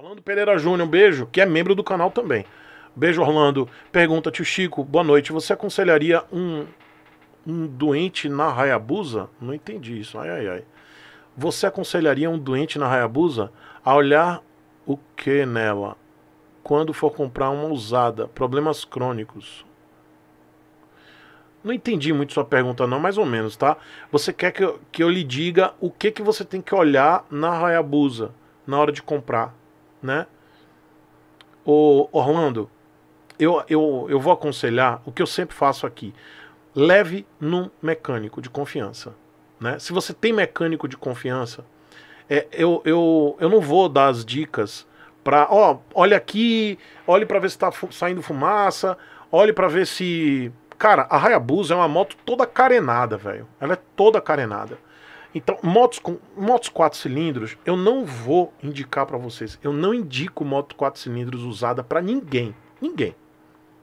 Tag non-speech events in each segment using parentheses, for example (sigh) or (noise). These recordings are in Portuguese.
Orlando Pereira Júnior, um beijo, que é membro do canal também. Beijo, Orlando. Pergunta, tio Chico, boa noite. Você aconselharia um, um doente na Hayabusa? Não entendi isso, ai, ai, ai. Você aconselharia um doente na Hayabusa a olhar o que nela? Quando for comprar uma usada, problemas crônicos. Não entendi muito sua pergunta, não, mais ou menos, tá? Você quer que eu, que eu lhe diga o que, que você tem que olhar na Hayabusa na hora de comprar né? O Orlando, eu, eu, eu vou aconselhar o que eu sempre faço aqui. Leve num mecânico de confiança. Né? Se você tem mecânico de confiança, é, eu, eu, eu não vou dar as dicas para, ó, olha aqui, olhe para ver se está saindo fumaça, olhe para ver se. Cara, a Hayabusa é uma moto toda carenada, velho. Ela é toda carenada. Então, motos com motos quatro cilindros, eu não vou indicar para vocês. Eu não indico moto quatro cilindros usada para ninguém, ninguém,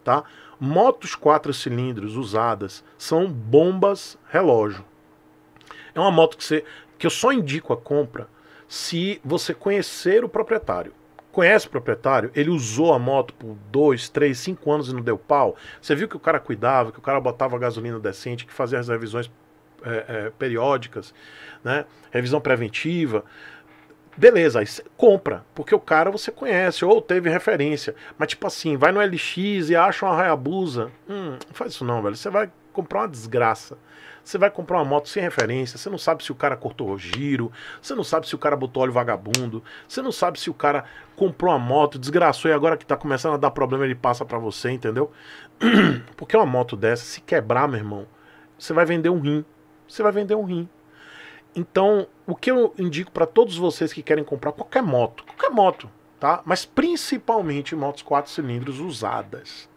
tá? Motos quatro cilindros usadas são bombas relógio. É uma moto que você que eu só indico a compra se você conhecer o proprietário conhece o proprietário, ele usou a moto por 2, 3, 5 anos e não deu pau. Você viu que o cara cuidava, que o cara botava gasolina decente, que fazia as revisões é, é, periódicas, né? revisão preventiva. Beleza, aí compra, porque o cara você conhece ou teve referência. Mas tipo assim, vai no LX e acha uma Hayabusa. Hum, não faz isso não, velho. Você vai comprar uma desgraça. Você vai comprar uma moto sem referência, você não sabe se o cara cortou o giro, você não sabe se o cara botou óleo vagabundo, você não sabe se o cara comprou uma moto, desgraçou e agora que tá começando a dar problema ele passa para você, entendeu? (clears throat) Porque uma moto dessa, se quebrar, meu irmão, você vai vender um rim você vai vender um rim. Então, o que eu indico para todos vocês que querem comprar qualquer moto, qualquer moto, tá? Mas principalmente motos quatro cilindros usadas,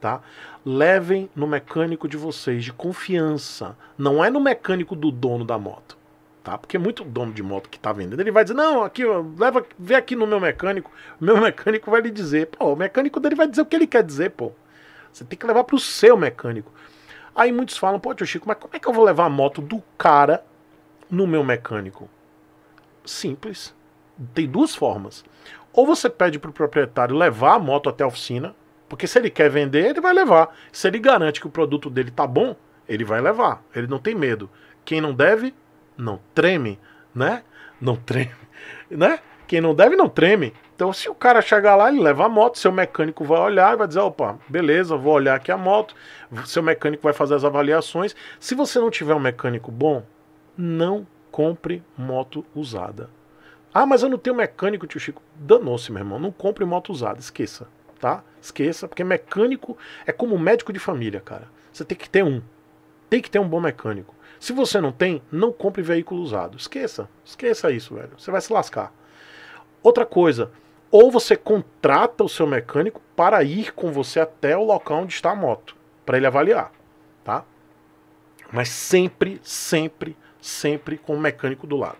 tá? Levem no mecânico de vocês de confiança. Não é no mecânico do dono da moto, tá? Porque muito dono de moto que tá vendendo, ele vai dizer: "Não, aqui, leva, vê aqui no meu mecânico". Meu (laughs) mecânico vai lhe dizer, pô, o mecânico dele vai dizer o que ele quer dizer, pô. Você tem que levar para o seu mecânico. Aí muitos falam, pô, tio Chico, mas como é que eu vou levar a moto do cara no meu mecânico? Simples. Tem duas formas. Ou você pede para o proprietário levar a moto até a oficina, porque se ele quer vender, ele vai levar. Se ele garante que o produto dele tá bom, ele vai levar. Ele não tem medo. Quem não deve, não treme, né? Não treme, (laughs) né? quem não deve não treme. Então, se o cara chegar lá, ele leva a moto, seu mecânico vai olhar e vai dizer: opa, beleza, vou olhar aqui a moto, seu mecânico vai fazer as avaliações. Se você não tiver um mecânico bom, não compre moto usada. Ah, mas eu não tenho mecânico, tio Chico. Danou-se, meu irmão. Não compre moto usada, esqueça, tá? Esqueça, porque mecânico é como médico de família, cara. Você tem que ter um. Tem que ter um bom mecânico. Se você não tem, não compre veículo usado. Esqueça, esqueça isso, velho. Você vai se lascar. Outra coisa, ou você contrata o seu mecânico para ir com você até o local onde está a moto, para ele avaliar, tá? Mas sempre, sempre, sempre com o mecânico do lado.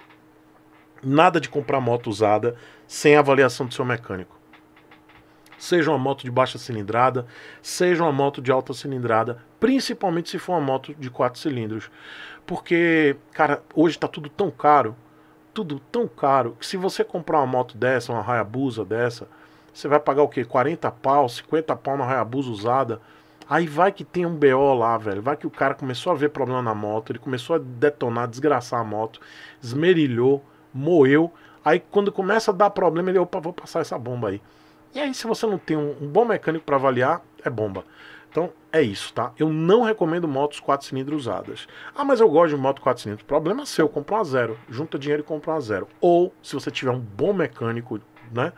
Nada de comprar moto usada sem avaliação do seu mecânico. Seja uma moto de baixa cilindrada, seja uma moto de alta cilindrada, principalmente se for uma moto de quatro cilindros. Porque, cara, hoje está tudo tão caro tudo tão caro que se você comprar uma moto dessa, uma Hayabusa dessa, você vai pagar o quê? 40 pau, 50 pau na Hayabusa usada. Aí vai que tem um BO lá, velho. Vai que o cara começou a ver problema na moto, ele começou a detonar, desgraçar a moto, esmerilhou, moeu. Aí quando começa a dar problema, ele, opa, vou passar essa bomba aí. E aí, se você não tem um, um bom mecânico para avaliar, é bomba. Então é isso, tá? Eu não recomendo motos 4 cilindros usadas. Ah, mas eu gosto de moto 4 cilindros. Problema seu, compra uma zero. Junta dinheiro e compra uma zero. Ou, se você tiver um bom mecânico, né?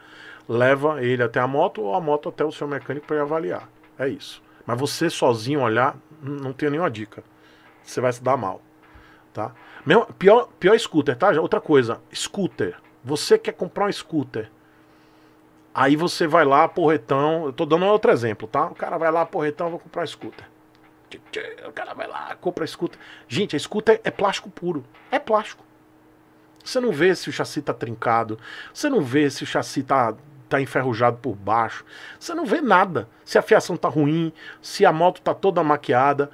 Leva ele até a moto ou a moto até o seu mecânico para avaliar. É isso. Mas você sozinho olhar, não tenho nenhuma dica. Você vai se dar mal, tá? Mesmo, pior, pior scooter, tá? Outra coisa, scooter. Você quer comprar um scooter Aí você vai lá, porretão. Eu tô dando outro exemplo, tá? O cara vai lá, porretão, vou comprar escuta. O cara vai lá, compra a escuta. Gente, a escuta é, é plástico puro. É plástico. Você não vê se o chassi tá trincado. Você não vê se o chassi tá, tá enferrujado por baixo. Você não vê nada. Se a fiação tá ruim, se a moto tá toda maquiada.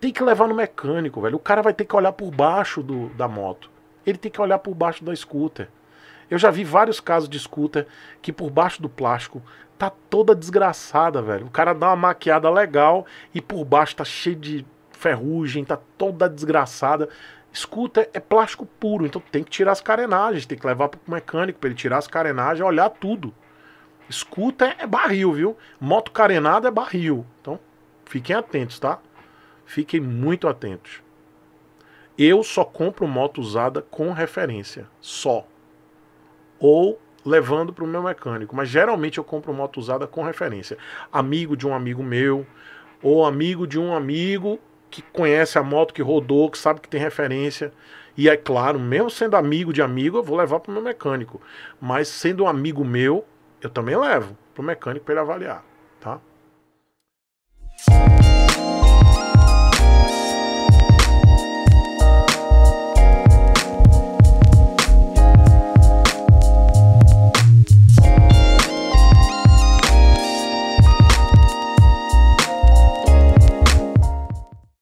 Tem que levar no mecânico, velho. O cara vai ter que olhar por baixo do, da moto. Ele tem que olhar por baixo da scooter. Eu já vi vários casos de scooter que por baixo do plástico tá toda desgraçada, velho. O cara dá uma maquiada legal e por baixo tá cheio de ferrugem, tá toda desgraçada. Scooter é plástico puro, então tem que tirar as carenagens, tem que levar pro mecânico para ele tirar as carenagens, olhar tudo. Scooter é barril, viu? Moto carenada é barril. Então, fiquem atentos, tá? Fiquem muito atentos. Eu só compro moto usada com referência, só ou levando para o meu mecânico. Mas geralmente eu compro moto usada com referência. Amigo de um amigo meu, ou amigo de um amigo que conhece a moto, que rodou, que sabe que tem referência. E é claro, mesmo sendo amigo de amigo, eu vou levar para o meu mecânico. Mas sendo um amigo meu, eu também levo para o mecânico para ele avaliar, tá?